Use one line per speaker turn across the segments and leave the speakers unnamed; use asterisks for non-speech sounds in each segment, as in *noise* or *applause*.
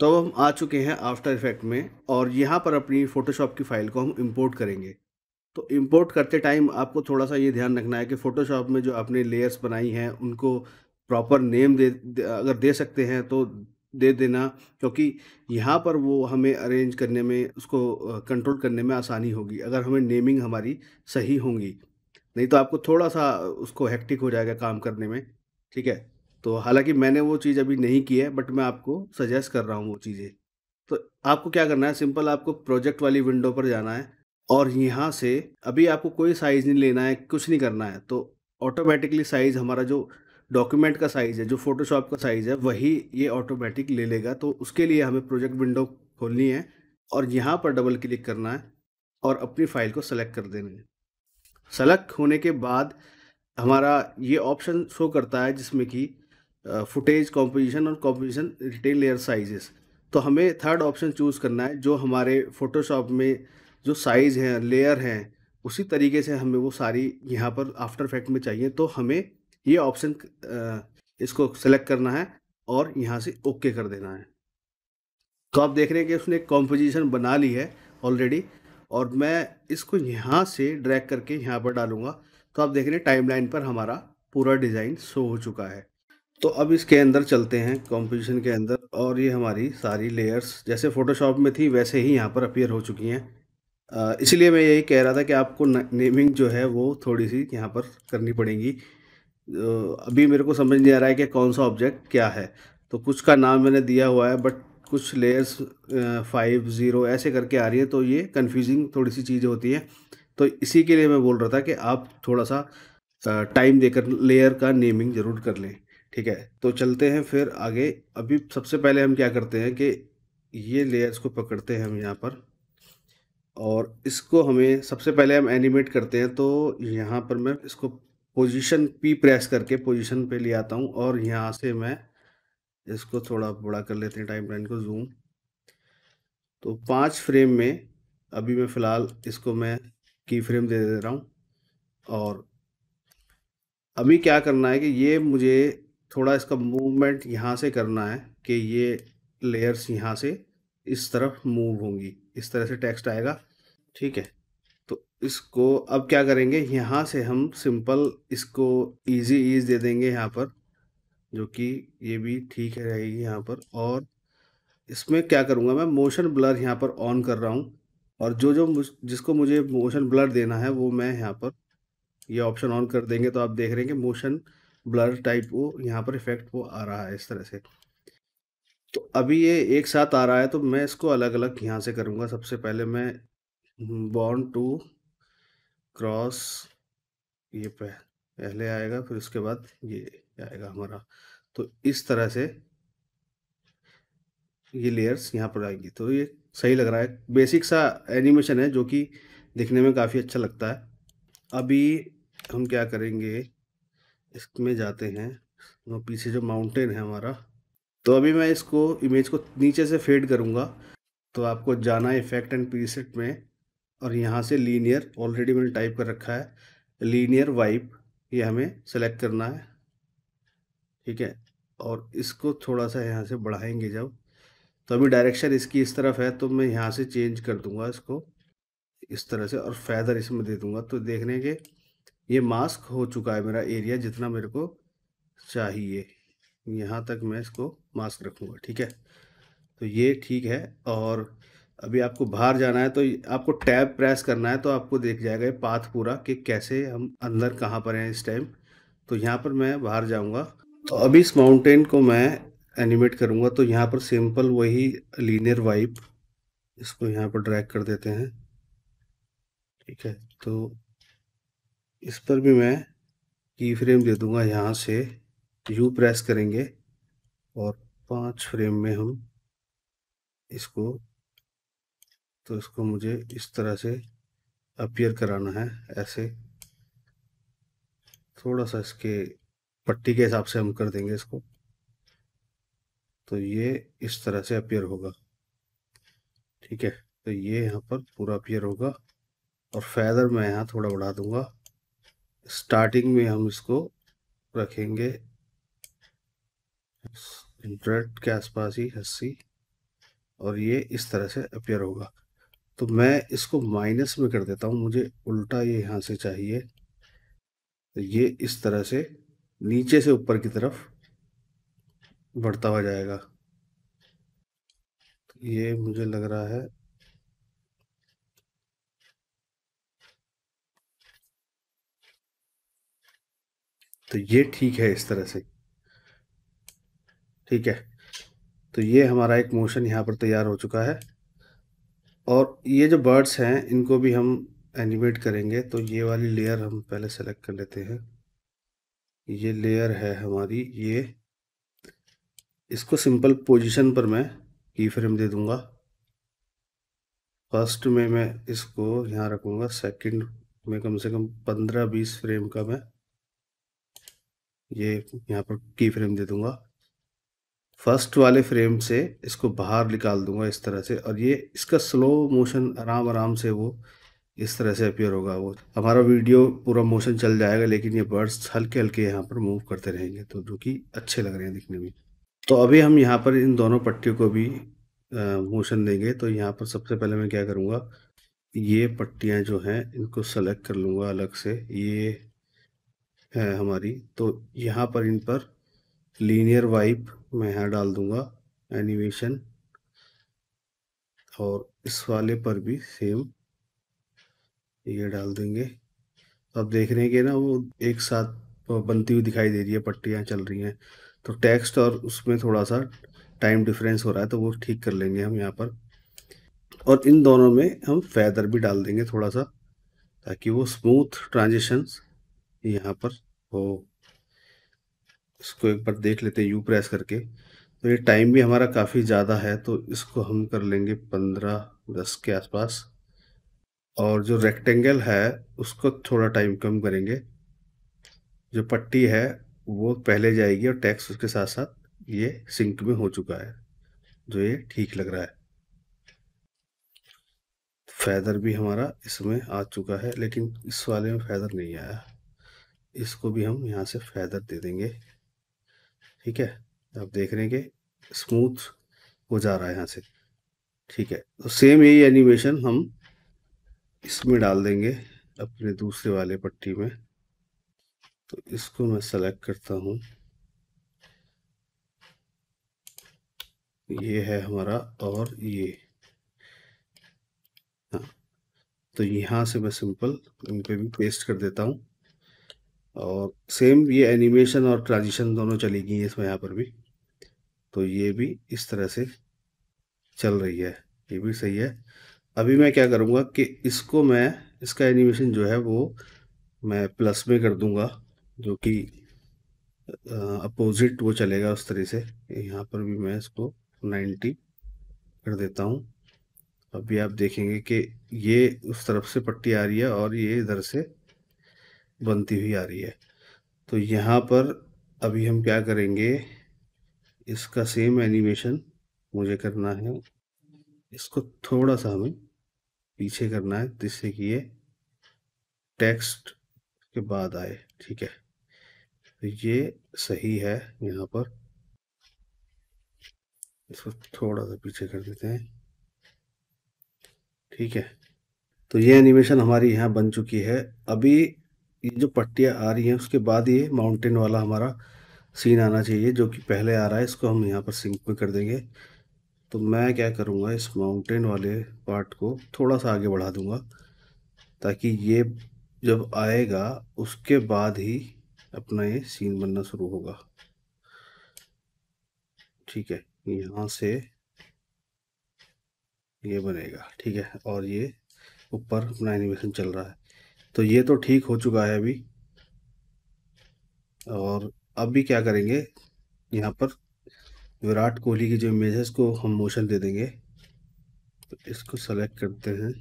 तो हम आ चुके हैं आफ्टर इफेक्ट में और यहाँ पर अपनी फ़ोटोशॉप की फ़ाइल को हम इम्पोर्ट करेंगे तो इम्पोर्ट करते टाइम आपको थोड़ा सा ये ध्यान रखना है कि फ़ोटोशॉप में जो आपने लेयर्स बनाई हैं उनको प्रॉपर नेम दे, दे अगर दे सकते हैं तो दे देना क्योंकि यहाँ पर वो हमें अरेंज करने में उसको कंट्रोल करने में आसानी होगी अगर हमें नेमिंग हमारी सही होंगी नहीं तो आपको थोड़ा सा उसको हैक्टिक हो जाएगा काम करने में ठीक है तो हालांकि मैंने वो चीज़ अभी नहीं की है बट मैं आपको सजेस्ट कर रहा हूँ वो चीज़ें तो आपको क्या करना है सिंपल आपको प्रोजेक्ट वाली विंडो पर जाना है और यहाँ से अभी आपको कोई साइज़ नहीं लेना है कुछ नहीं करना है तो ऑटोमेटिकली साइज़ हमारा जो डॉक्यूमेंट का साइज़ है जो फोटोशॉप का साइज़ है वही ये ऑटोमेटिक ले लेगा तो उसके लिए हमें प्रोजेक्ट विंडो खोलनी है और यहाँ पर डबल क्लिक करना है और अपनी फाइल को सेलेक्ट कर देना है सेलेक्ट होने के बाद हमारा ये ऑप्शन शो करता है जिसमें कि फुटेज कॉम्पोजिशन और कॉम्पोजिशन रिटेल लेयर साइजेस तो हमें थर्ड ऑप्शन चूज़ करना है जो हमारे फोटोशॉप में जो साइज़ हैं लेयर हैं उसी तरीके से हमें वो सारी यहाँ पर आफ्टर इफेक्ट में चाहिए तो हमें ये ऑप्शन इसको सेलेक्ट करना है और यहाँ से ओके कर देना है तो आप देख रहे हैं कि उसने कॉम्पोजिशन बना ली है ऑलरेडी और मैं इसको यहाँ से ड्रैग करके यहाँ पर डालूंगा तो आप देख रहे हैं टाइमलाइन पर हमारा पूरा डिज़ाइन शो हो चुका है तो अब इसके अंदर चलते हैं कॉम्पोजिशन के अंदर और ये हमारी सारी लेयर्स जैसे फ़ोटोशॉप में थी वैसे ही यहाँ पर अपीयर हो चुकी हैं इसलिए मैं यही कह रहा था कि आपको नेमिंग जो है वो थोड़ी सी यहाँ पर करनी पड़ेगी अभी मेरे को समझ नहीं आ रहा है कि कौन सा ऑब्जेक्ट क्या है तो कुछ का नाम मैंने दिया हुआ है बट कुछ लेयर्स फाइव ज़ीरो ऐसे करके आ रही है तो ये कन्फ्यूजिंग थोड़ी सी चीज़ होती है तो इसी के लिए मैं बोल रहा था कि आप थोड़ा सा टाइम देकर लेयर का नेमिंग ज़रूर कर लें ठीक है तो चलते हैं फिर आगे अभी सबसे पहले हम क्या करते हैं कि ये लेयर्स को पकड़ते हैं हम यहाँ पर और इसको हमें सबसे पहले हम एनिमेट करते हैं तो यहाँ पर मैं इसको पोजीशन पी प्रेस करके पोजीशन पे ले आता हूँ और यहाँ से मैं इसको थोड़ा बड़ा कर लेते हैं टाइम लाइन को जूम तो पाँच फ्रेम में अभी मैं फ़िलहाल इसको मैं की फ्रेम दे दे रहा हूँ और अभी क्या करना है कि ये मुझे थोड़ा इसका मूवमेंट यहाँ से करना है कि ये लेयर्स यहाँ से इस तरफ मूव होंगी इस तरह से टेक्स्ट आएगा ठीक है तो इसको अब क्या करेंगे यहाँ से हम सिंपल इसको इजी ईज दे देंगे यहाँ पर जो कि ये भी ठीक है रहेगी यहाँ पर और इसमें क्या करूँगा मैं मोशन ब्लर यहाँ पर ऑन कर रहा हूँ और जो जो मुझ जिसको मुझे मोशन ब्लर देना है वो मैं यहाँ पर ये यह ऑप्शन ऑन कर देंगे तो आप देख रहे हैं कि मोशन ब्लर टाइप वो यहाँ पर इफेक्ट वो आ रहा है इस तरह से तो अभी ये एक साथ आ रहा है तो मैं इसको अलग अलग यहाँ से करूँगा सबसे पहले मैं हम्म, बॉन्ड टू क्रॉस ये पहले आएगा फिर उसके बाद ये आएगा हमारा तो इस तरह से ये लेयर्स यहाँ पर आएंगी तो ये सही लग रहा है बेसिक सा एनिमेशन है जो कि दिखने में काफ़ी अच्छा लगता है अभी हम क्या करेंगे इसमें जाते हैं तो पीछे जो माउंटेन है हमारा तो अभी मैं इसको इमेज को नीचे से फेड करूँगा तो आपको जाना इफेक्ट एंड प्रीसेट में और यहाँ से लीनियर ऑलरेडी मैंने टाइप कर रखा है लीनियर वाइप ये हमें सेलेक्ट करना है ठीक है और इसको थोड़ा सा यहाँ से बढ़ाएंगे जब तो अभी डायरेक्शन इसकी इस तरफ है तो मैं यहाँ से चेंज कर दूंगा इसको इस तरह से और फैदर इसमें दे दूंगा तो देखने के ये मास्क हो चुका है मेरा एरिया जितना मेरे को चाहिए यहाँ तक मैं इसको मास्क रखूँगा ठीक है तो ये ठीक है और अभी आपको बाहर जाना है तो आपको टैब प्रेस करना है तो आपको देख जाएगा ये पाथ पूरा कि कैसे हम अंदर कहाँ पर हैं इस टाइम तो यहाँ पर मैं बाहर जाऊँगा तो अभी इस माउंटेन को मैं एनिमेट करूँगा तो यहाँ पर सिंपल वही लीनियर वाइप इसको यहाँ पर ड्रैग कर देते हैं ठीक है तो इस पर भी मैं की फ्रेम दे दूंगा यहाँ से यू प्रेस करेंगे और पांच फ्रेम में हम इसको तो इसको मुझे इस तरह से अपियर कराना है ऐसे थोड़ा सा इसके पट्टी के हिसाब से हम कर देंगे इसको तो ये इस तरह से अपियर होगा ठीक है तो ये यहाँ पर पूरा अपियर होगा और फैदर मैं यहाँ थोड़ा बढ़ा दूंगा स्टार्टिंग में हम इसको रखेंगे हंड्रेड के आसपास ही अस्सी और ये इस तरह से अपेयर होगा तो मैं इसको माइनस में कर देता हूँ मुझे उल्टा ये यहाँ से चाहिए तो ये इस तरह से नीचे से ऊपर की तरफ बढ़ता हुआ जाएगा तो ये मुझे लग रहा है तो ये ठीक है इस तरह से ठीक है तो ये हमारा एक मोशन यहाँ पर तैयार हो चुका है और ये जो बर्ड्स हैं इनको भी हम एनिमेट करेंगे तो ये वाली लेयर हम पहले सेलेक्ट कर लेते हैं ये लेयर है हमारी ये इसको सिंपल पोजीशन पर मैं की फ्रेम दे दूंगा फर्स्ट में मैं इसको यहाँ रखूँगा सेकंड में कम से कम पंद्रह बीस फ्रेम का मैं ये यहाँ पर की फ्रेम दे दूंगा फर्स्ट वाले फ्रेम से इसको बाहर निकाल दूंगा इस तरह से और ये इसका स्लो मोशन आराम आराम से वो इस तरह से अपियर होगा वो हमारा वीडियो पूरा मोशन चल जाएगा लेकिन ये बर्ड्स हल्के हल्के यहाँ पर मूव करते रहेंगे तो जो कि अच्छे लग रहे हैं दिखने में तो अभी हम यहाँ पर इन दोनों पट्टियों को भी मोशन देंगे तो यहाँ पर सबसे पहले मैं क्या करूँगा ये पट्टियाँ जो हैं इनको सेलेक्ट कर लूँगा अलग से ये है हमारी तो यहाँ पर इन पर लीनियर वाइप मैं यहाँ डाल दूंगा एनिमेशन और इस वाले पर भी सेम ये डाल देंगे अब देख रहे हैं कि ना वो एक साथ बनती हुई दिखाई दे रही है पट्टियाँ चल रही हैं तो टेक्स्ट और उसमें थोड़ा सा टाइम डिफरेंस हो रहा है तो वो ठीक कर लेंगे हम यहाँ पर और इन दोनों में हम फैदर भी डाल देंगे थोड़ा सा ताकि वो स्मूथ ट्रांजिशंस यहाँ पर हो तो इसको एक बार देख लेते हैं यू प्रेस करके तो ये टाइम भी हमारा काफ़ी ज़्यादा है तो इसको हम कर लेंगे पंद्रह दस के आसपास और जो रेक्टेंगल है उसको थोड़ा टाइम कम करेंगे जो पट्टी है वो पहले जाएगी और टैक्स उसके साथ साथ ये सिंक में हो चुका है जो ये ठीक लग रहा है फैदर भी हमारा इसमें आ चुका है लेकिन इस वाले में फैदर नहीं आया इसको भी हम यहाँ से फैदर दे देंगे ठीक है आप देख रहे हैं कि स्मूथ हो जा रहा है यहाँ से ठीक है तो सेम यही एनिमेशन हम इसमें डाल देंगे अपने दूसरे वाले पट्टी में तो इसको मैं सेलेक्ट करता हूँ ये है हमारा और ये हाँ तो यहाँ से मैं सिंपल इन पे भी पेस्ट कर देता हूँ और सेम ये एनिमेशन और ट्रांजिशन दोनों चली गई इसमें यहाँ पर भी तो ये भी इस तरह से चल रही है ये भी सही है अभी मैं क्या करूँगा कि इसको मैं इसका एनिमेशन जो है वो मैं प्लस में कर दूँगा जो कि अपोजिट वो चलेगा उस तरह से यहाँ पर भी मैं इसको 90 कर देता हूँ अभी आप देखेंगे कि ये उस तरफ से पट्टी आ रही है और ये इधर से बनती हुई आ रही है तो यहाँ पर अभी हम क्या करेंगे इसका सेम एनिमेशन मुझे करना है इसको थोड़ा सा हमें पीछे करना है जिससे कि ये टेक्स्ट के बाद आए ठीक है तो ये सही है यहाँ पर इसको थोड़ा सा पीछे कर देते हैं ठीक है तो ये एनिमेशन हमारी यहाँ बन चुकी है अभी ये जो पट्टियाँ आ रही हैं उसके बाद ये माउंटेन वाला हमारा सीन आना चाहिए जो कि पहले आ रहा है इसको हम यहाँ पर सिंक में कर देंगे तो मैं क्या करूँगा इस माउंटेन वाले पार्ट को थोड़ा सा आगे बढ़ा दूँगा ताकि ये जब आएगा उसके बाद ही अपना ये सीन बनना शुरू होगा ठीक है यहाँ से ये बनेगा ठीक है और ये ऊपर अपना एनिमेशन चल रहा है तो ये तो ठीक हो चुका है अभी और अब भी क्या करेंगे यहाँ पर विराट कोहली की जो इमेज है इसको हम मोशन दे देंगे तो इसको सेलेक्ट करते हैं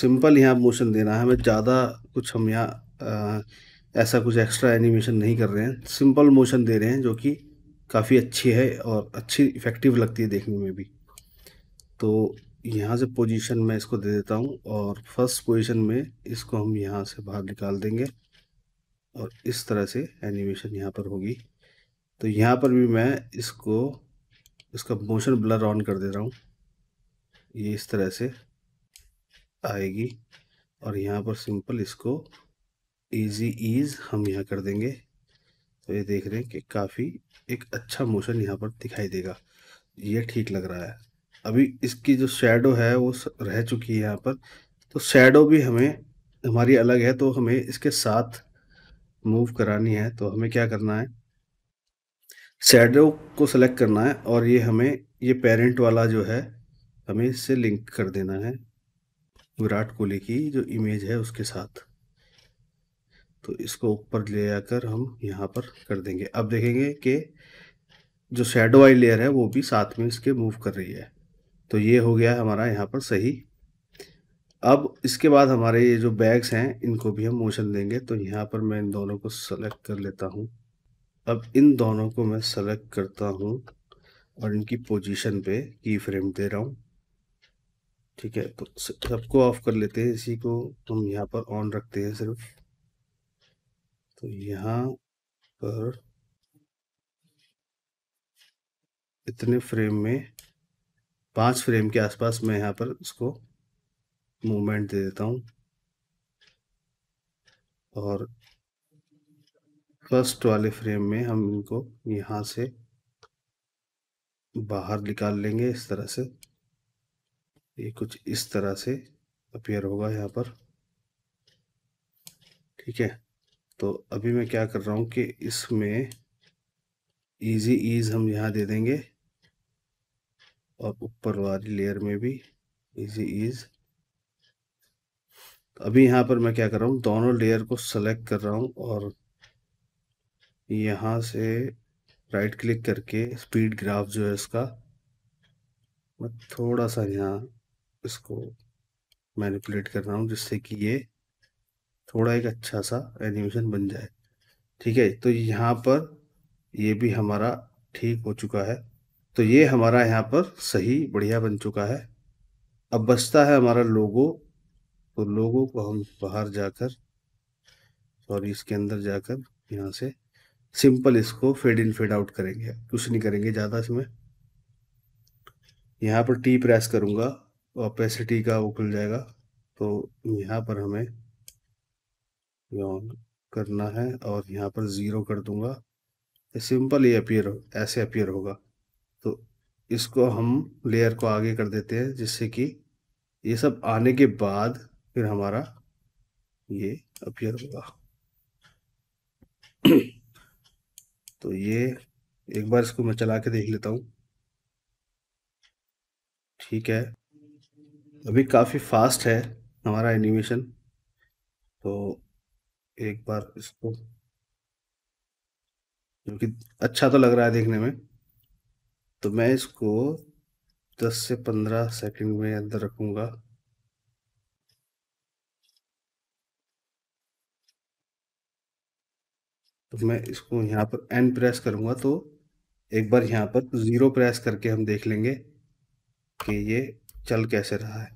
सिंपल यहाँ मोशन देना है हमें ज़्यादा कुछ हम यहाँ ऐसा कुछ एक्स्ट्रा एनिमेशन नहीं कर रहे हैं सिंपल मोशन दे रहे हैं जो कि काफ़ी अच्छी है और अच्छी इफ़ेक्टिव लगती है देखने में भी तो यहाँ से पोजीशन मैं इसको दे देता हूँ और फर्स्ट पोजीशन में इसको हम यहाँ से बाहर निकाल देंगे और इस तरह से एनिमेशन यहाँ पर होगी तो यहाँ पर भी मैं इसको इसका मोशन ब्लर ऑन कर दे रहा हूँ ये इस तरह से आएगी और यहाँ पर सिंपल इसको इजी ईज हम यहाँ कर देंगे तो ये देख रहे हैं कि काफ़ी एक अच्छा मोशन यहाँ पर दिखाई देगा ये ठीक लग रहा है अभी इसकी जो शेडो है वो रह चुकी है यहाँ पर तो शेडो भी हमें हमारी अलग है तो हमें इसके साथ मूव करानी है तो हमें क्या करना है शेडो को सेलेक्ट करना है और ये हमें ये पेरेंट वाला जो है हमें इससे लिंक कर देना है विराट कोहली की जो इमेज है उसके साथ तो इसको ऊपर ले आकर हम यहाँ पर कर देंगे अब देखेंगे कि जो शेडो वाली लेयर है वो भी साथ में इसके मूव कर रही है तो ये हो गया हमारा यहाँ पर सही अब इसके बाद हमारे ये जो बैग्स हैं इनको भी हम मोशन देंगे तो यहाँ पर मैं इन दोनों को सेलेक्ट कर लेता हूँ अब इन दोनों को मैं सेलेक्ट करता हूँ और इनकी पोजीशन पे की फ्रेम दे रहा हूँ ठीक है तो सबको ऑफ कर लेते हैं इसी को हम यहाँ पर ऑन रखते हैं सिर्फ तो यहाँ पर इतने फ्रेम में पाँच फ्रेम के आसपास मैं यहाँ पर इसको मूवमेंट दे देता हूँ और फर्स्ट वाले फ्रेम में हम इनको यहाँ से बाहर निकाल लेंगे इस तरह से ये कुछ इस तरह से अपियर होगा यहाँ पर ठीक है तो अभी मैं क्या कर रहा हूँ कि इसमें इजी ईज हम यहाँ दे देंगे और ऊपर वाली लेयर में भी इजी इज अभी यहाँ पर मैं क्या कर रहा हूँ दोनों लेयर को सेलेक्ट कर रहा हूँ और यहाँ से राइट क्लिक करके स्पीड ग्राफ जो है इसका मैं थोड़ा सा यहाँ इसको मैनिपुलेट कर रहा हूँ जिससे कि ये थोड़ा एक अच्छा सा एनिमेशन बन जाए ठीक है तो यहाँ पर ये भी हमारा ठीक हो चुका है तो ये हमारा यहाँ पर सही बढ़िया बन चुका है अब बचता है हमारा लोगो तो लोगो को हम बाहर जाकर सॉरी इसके अंदर जाकर यहाँ से सिंपल इसको फेड इन फेड आउट करेंगे कुछ नहीं करेंगे ज़्यादा इसमें यहाँ पर टी प्रेस करूँगा ऑपेसिटी का वो खुल जाएगा तो यहाँ पर हमें करना है और यहाँ पर ज़ीरो कर दूँगा सिंपल ये अपियर ऐसे अपियर होगा तो इसको हम लेयर को आगे कर देते हैं जिससे कि ये सब आने के बाद फिर हमारा ये अपियर होगा *clears throat* तो ये एक बार इसको मैं चला के देख लेता हूँ ठीक है अभी काफ़ी फास्ट है हमारा एनिमेशन तो एक बार इसको क्योंकि अच्छा तो लग रहा है देखने में तो मैं इसको 10 से 15 सेकंड में अंदर रखूंगा तो मैं इसको यहाँ पर एन प्रेस करूंगा तो एक बार यहाँ पर ज़ीरो प्रेस करके हम देख लेंगे कि ये चल कैसे रहा है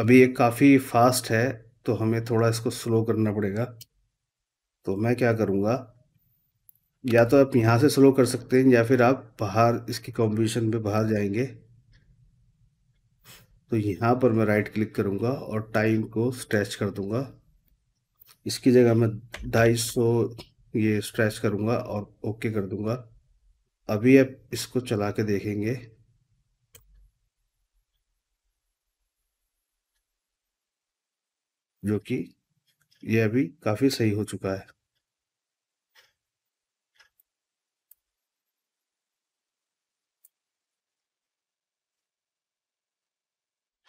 अभी ये काफ़ी फास्ट है तो हमें थोड़ा इसको स्लो करना पड़ेगा तो मैं क्या करूँगा या तो आप यहाँ से स्लो कर सकते हैं या फिर आप बाहर इसकी कॉम्पोजिशन पे बाहर जाएंगे तो यहाँ पर मैं राइट क्लिक करूँगा और टाइम को स्ट्रेच कर दूँगा इसकी जगह मैं ढाई सौ ये स्ट्रेच करूँगा और ओके कर दूँगा अभी आप इसको चला के देखेंगे जो कि ये अभी काफ़ी सही हो चुका है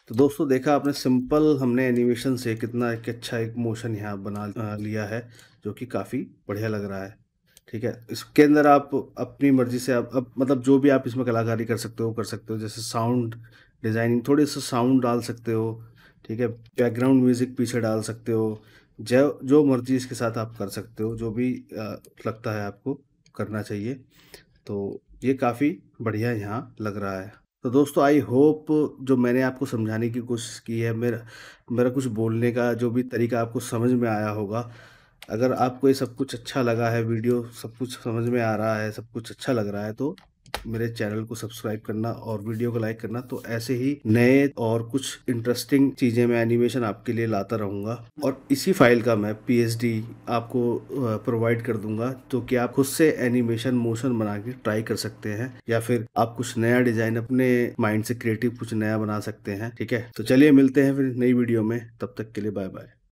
तो दोस्तों देखा आपने सिंपल हमने एनिमेशन से कितना एक अच्छा एक मोशन यहाँ बना लिया है जो कि काफ़ी बढ़िया लग रहा है ठीक है इसके अंदर आप अपनी मर्जी से आप अब मतलब जो भी आप इसमें कलाकारी कर सकते हो कर सकते हो जैसे साउंड डिज़ाइनिंग थोड़े से साउंड डाल सकते हो ठीक है बैकग्राउंड म्यूज़िक पीछे डाल सकते हो जो जो मर्जी इसके साथ आप कर सकते हो जो भी आ, लगता है आपको करना चाहिए तो ये काफ़ी बढ़िया यहाँ लग रहा है तो दोस्तों आई होप जो मैंने आपको समझाने की कोशिश की है मेरा मेरा कुछ बोलने का जो भी तरीका आपको समझ में आया होगा अगर आपको ये सब कुछ अच्छा लगा है वीडियो सब कुछ समझ में आ रहा है सब कुछ अच्छा लग रहा है तो मेरे चैनल को सब्सक्राइब करना और वीडियो को लाइक करना तो ऐसे ही नए और कुछ इंटरेस्टिंग चीज़ें मैं एनिमेशन आपके लिए लाता रहूंगा और इसी फाइल का मैं पी आपको प्रोवाइड कर दूंगा जो कि आप खुद से एनिमेशन मोशन बना के ट्राई कर सकते हैं या फिर आप कुछ नया डिज़ाइन अपने माइंड से क्रिएटिव कुछ नया बना सकते हैं ठीक है तो चलिए मिलते हैं फिर नई वीडियो में तब तक के लिए बाय बाय